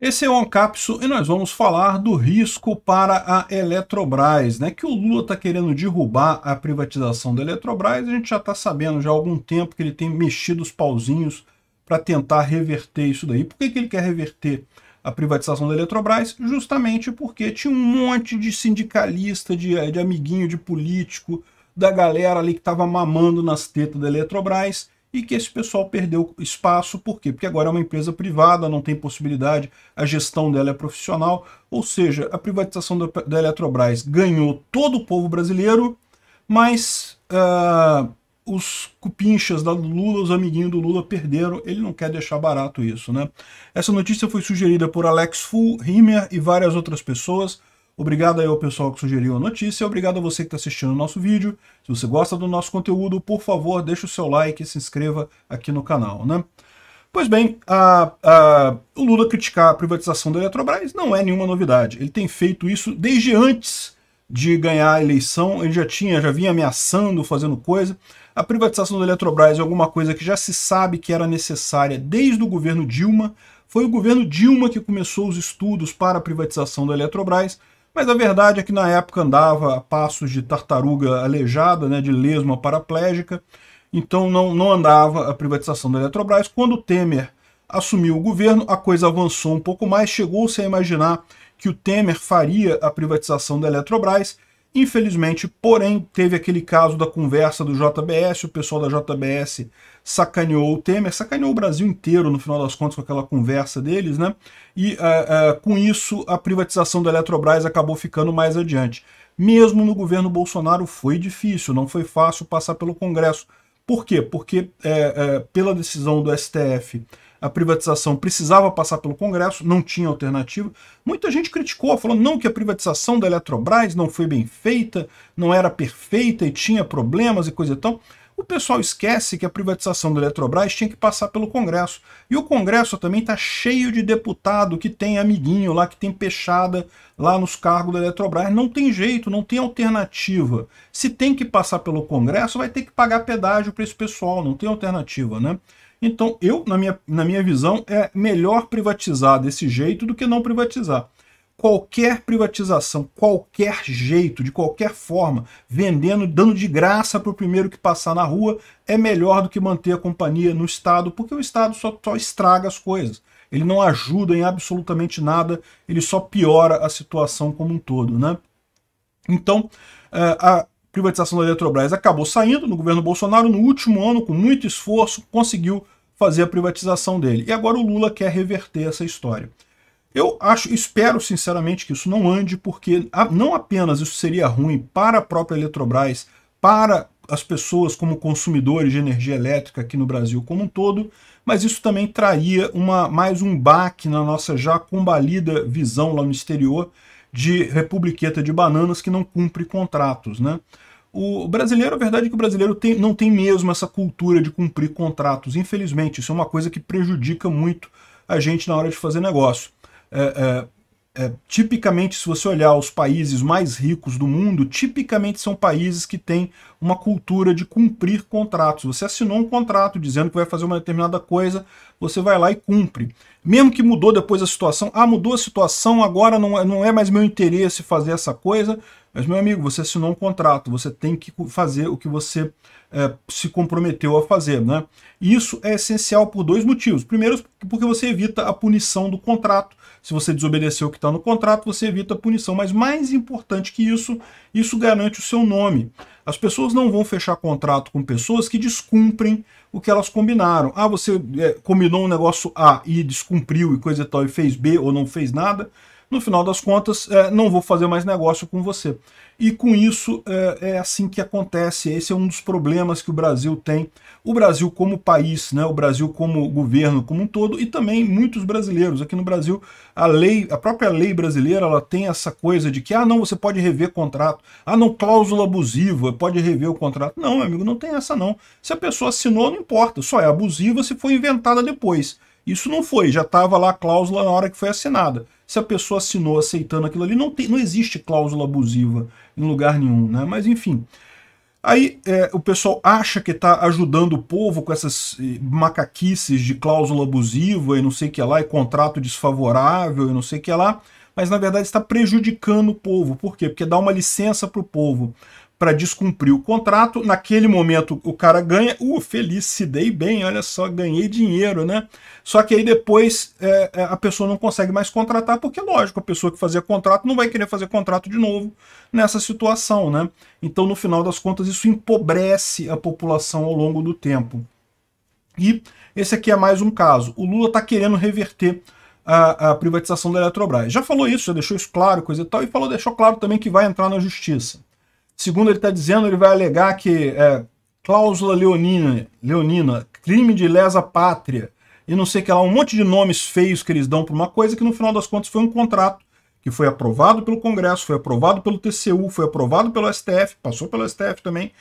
Esse é o Ancapsu e nós vamos falar do risco para a Eletrobras, né? Que o Lula está querendo derrubar a privatização da Eletrobras. A gente já está sabendo já há algum tempo que ele tem mexido os pauzinhos para tentar reverter isso daí. Por que, que ele quer reverter a privatização da Eletrobras? Justamente porque tinha um monte de sindicalista, de, de amiguinho, de político, da galera ali que estava mamando nas tetas da Eletrobras e que esse pessoal perdeu espaço, por quê? Porque agora é uma empresa privada, não tem possibilidade, a gestão dela é profissional, ou seja, a privatização da, da Eletrobras ganhou todo o povo brasileiro, mas uh, os cupinchas da Lula, os amiguinhos do Lula perderam, ele não quer deixar barato isso, né? Essa notícia foi sugerida por Alex Full, Rimer e várias outras pessoas, Obrigado aí ao pessoal que sugeriu a notícia, obrigado a você que está assistindo o nosso vídeo. Se você gosta do nosso conteúdo, por favor, deixe o seu like e se inscreva aqui no canal, né? Pois bem, a, a, o Lula criticar a privatização da Eletrobras não é nenhuma novidade. Ele tem feito isso desde antes de ganhar a eleição, ele já tinha, já vinha ameaçando, fazendo coisa. A privatização da Eletrobras é alguma coisa que já se sabe que era necessária desde o governo Dilma. Foi o governo Dilma que começou os estudos para a privatização da Eletrobras. Mas a verdade é que na época andava a passos de tartaruga aleijada, né, de lesma paraplégica, então não, não andava a privatização da Eletrobras. Quando Temer assumiu o governo, a coisa avançou um pouco mais, chegou-se a imaginar que o Temer faria a privatização da Eletrobras. Infelizmente, porém, teve aquele caso da conversa do JBS, o pessoal da JBS sacaneou o Temer, sacaneou o Brasil inteiro, no final das contas, com aquela conversa deles, né? E uh, uh, com isso, a privatização da Eletrobras acabou ficando mais adiante. Mesmo no governo Bolsonaro foi difícil, não foi fácil passar pelo Congresso. Por quê? Porque é, é, pela decisão do STF a privatização precisava passar pelo Congresso, não tinha alternativa. Muita gente criticou, falando não que a privatização da Eletrobras não foi bem feita, não era perfeita e tinha problemas e coisa e tal. O pessoal esquece que a privatização da Eletrobras tinha que passar pelo Congresso. E o Congresso também está cheio de deputado que tem amiguinho lá, que tem peixada lá nos cargos da Eletrobras. Não tem jeito, não tem alternativa. Se tem que passar pelo Congresso, vai ter que pagar pedágio para esse pessoal, não tem alternativa, né? Então, eu, na minha, na minha visão, é melhor privatizar desse jeito do que não privatizar qualquer privatização, qualquer jeito, de qualquer forma, vendendo, dando de graça para o primeiro que passar na rua, é melhor do que manter a companhia no Estado, porque o Estado só, só estraga as coisas. Ele não ajuda em absolutamente nada, ele só piora a situação como um todo. Né? Então, é, a privatização da Eletrobras acabou saindo no governo Bolsonaro, no último ano, com muito esforço, conseguiu fazer a privatização dele. E agora o Lula quer reverter essa história. Eu acho, espero sinceramente que isso não ande, porque não apenas isso seria ruim para a própria Eletrobras, para as pessoas como consumidores de energia elétrica aqui no Brasil como um todo, mas isso também traria uma, mais um baque na nossa já combalida visão lá no exterior de republiqueta de bananas que não cumpre contratos, né? O brasileiro, a verdade é que o brasileiro tem, não tem mesmo essa cultura de cumprir contratos, infelizmente. Isso é uma coisa que prejudica muito a gente na hora de fazer negócio. É, é, é, tipicamente, se você olhar os países mais ricos do mundo, tipicamente são países que têm uma cultura de cumprir contratos. Você assinou um contrato dizendo que vai fazer uma determinada coisa, você vai lá e cumpre. Mesmo que mudou depois a situação, ah, mudou a situação, agora não é, não é mais meu interesse fazer essa coisa, mas, meu amigo, você assinou um contrato, você tem que fazer o que você é, se comprometeu a fazer. Né? Isso é essencial por dois motivos. Primeiro, porque você evita a punição do contrato. Se você desobedeceu o que está no contrato, você evita a punição. Mas mais importante que isso, isso garante o seu nome. As pessoas não vão fechar contrato com pessoas que descumprem o que elas combinaram. Ah, você é, combinou um negócio A e descumpriu e coisa e tal, e fez B ou não fez nada no final das contas, é, não vou fazer mais negócio com você. E com isso, é, é, assim que acontece, esse é um dos problemas que o Brasil tem, o Brasil como país, né, o Brasil como governo como um todo, e também muitos brasileiros. Aqui no Brasil, a lei, a própria lei brasileira, ela tem essa coisa de que, ah, não, você pode rever contrato, ah, não, cláusula abusiva, pode rever o contrato. Não, meu amigo, não tem essa não. Se a pessoa assinou, não importa, só é abusiva se for inventada depois. Isso não foi, já estava lá a cláusula na hora que foi assinada. Se a pessoa assinou aceitando aquilo ali, não, tem, não existe cláusula abusiva em lugar nenhum, né? Mas enfim. Aí é, o pessoal acha que está ajudando o povo com essas eh, macaquices de cláusula abusiva e não sei o que lá, e contrato desfavorável e não sei o que lá, mas na verdade está prejudicando o povo. Por quê? Porque dá uma licença para o povo para descumprir o contrato. Naquele momento o cara ganha, uh, feliz, se dei bem, olha só, ganhei dinheiro, né? Só que aí depois é, é, a pessoa não consegue mais contratar, porque lógico, a pessoa que fazia contrato não vai querer fazer contrato de novo nessa situação, né? Então no final das contas isso empobrece a população ao longo do tempo. E esse aqui é mais um caso. O Lula está querendo reverter a, a, privatização da Eletrobras. Já falou isso, já deixou isso claro, coisa e tal, e falou, deixou claro também que vai entrar na justiça. Segundo ele está dizendo, ele vai alegar que é, cláusula leonina, leonina, crime de lesa pátria, e não sei que lá, um monte de nomes feios que eles dão para uma coisa que no final das contas foi um contrato que foi aprovado pelo Congresso, foi aprovado pelo TCU, foi aprovado pelo STF, passou pelo STF também,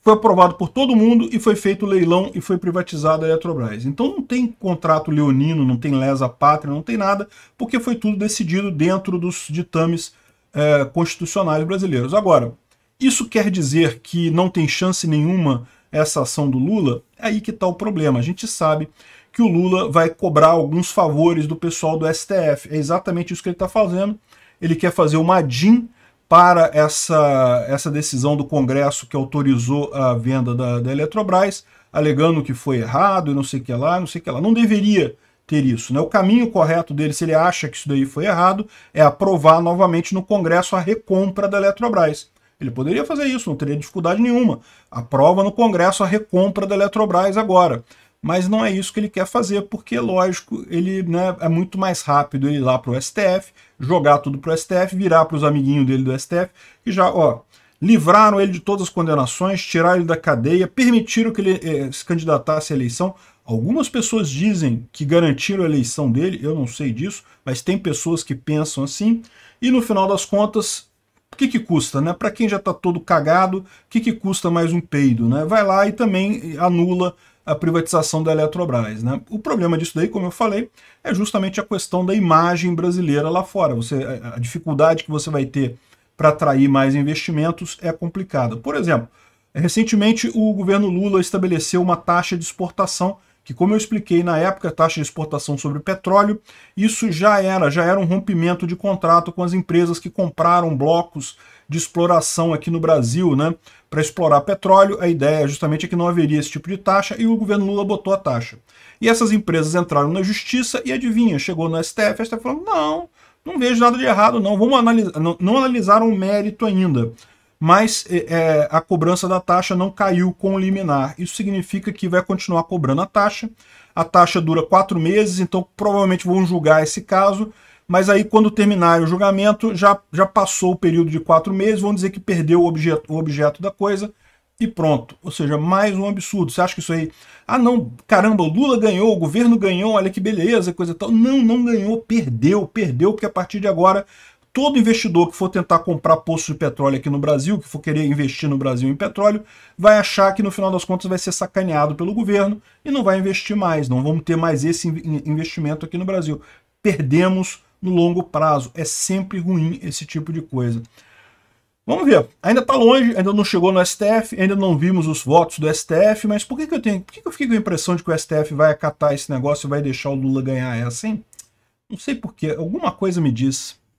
foi aprovado por todo mundo e foi feito o leilão e foi privatizada a Eletrobras. Então não tem contrato leonino, não tem lesa pátria, não tem nada, porque foi tudo decidido dentro dos ditames é, constitucionais brasileiros. Agora, isso quer dizer que não tem chance nenhuma essa ação do Lula? É aí que está o problema. A gente sabe que o Lula vai cobrar alguns favores do pessoal do STF. É exatamente isso que ele está fazendo. Ele quer fazer uma DIN para essa, essa decisão do Congresso que autorizou a venda da, da Eletrobras, alegando que foi errado e não sei o que lá, não sei o que lá. Não deveria ter isso. Né? O caminho correto dele, se ele acha que isso daí foi errado, é aprovar novamente no Congresso a recompra da Eletrobras. Ele poderia fazer isso, não teria dificuldade nenhuma. Aprova no Congresso a recompra da Eletrobras agora. Mas não é isso que ele quer fazer, porque, lógico, ele né, é muito mais rápido ele ir lá para o STF, jogar tudo para o STF, virar para os amiguinhos dele do STF, que já, ó, livraram ele de todas as condenações, tiraram ele da cadeia, permitiram que ele eh, se candidatasse à eleição. Algumas pessoas dizem que garantiram a eleição dele, eu não sei disso, mas tem pessoas que pensam assim. E no final das contas, o que, que custa, né? Para quem já está todo cagado, o que, que custa mais um peido, né? Vai lá e também anula a privatização da Eletrobras. Né? O problema disso daí, como eu falei, é justamente a questão da imagem brasileira lá fora. Você, a dificuldade que você vai ter para atrair mais investimentos é complicada. Por exemplo, recentemente o governo Lula estabeleceu uma taxa de exportação que, como eu expliquei na época, taxa de exportação sobre petróleo, isso já era, já era um rompimento de contrato com as empresas que compraram blocos de exploração aqui no Brasil, né, para explorar petróleo. A ideia justamente é que não haveria esse tipo de taxa e o governo Lula botou a taxa. E essas empresas entraram na justiça e adivinha, chegou no STF, a STF falou: "Não, não vejo nada de errado, não. Vamos analisar, não, não analisaram o mérito ainda." mas é, é, a cobrança da taxa não caiu com o liminar. Isso significa que vai continuar cobrando a taxa. A taxa dura quatro meses, então provavelmente vão julgar esse caso. Mas aí, quando terminar o julgamento, já, já passou o período de quatro meses, vão dizer que perdeu o objeto, o objeto da coisa e pronto. Ou seja, mais um absurdo. Você acha que isso aí... Ah, não, caramba, o Lula ganhou, o governo ganhou, olha que beleza, coisa tal. Não, não ganhou, perdeu, perdeu, porque a partir de agora todo investidor que for tentar comprar poço de petróleo aqui no Brasil, que for querer investir no Brasil em petróleo, vai achar que no final das contas vai ser sacaneado pelo governo e não vai investir mais, não vamos ter mais esse investimento aqui no Brasil. Perdemos no longo prazo. É sempre ruim esse tipo de coisa. Vamos ver. Ainda está longe, ainda não chegou no STF, ainda não vimos os votos do STF, mas por que, que eu tenho. Por que, que eu fiquei com a impressão de que o STF vai acatar esse negócio e vai deixar o Lula ganhar essa, hein? Não sei porquê. Alguma coisa me diz.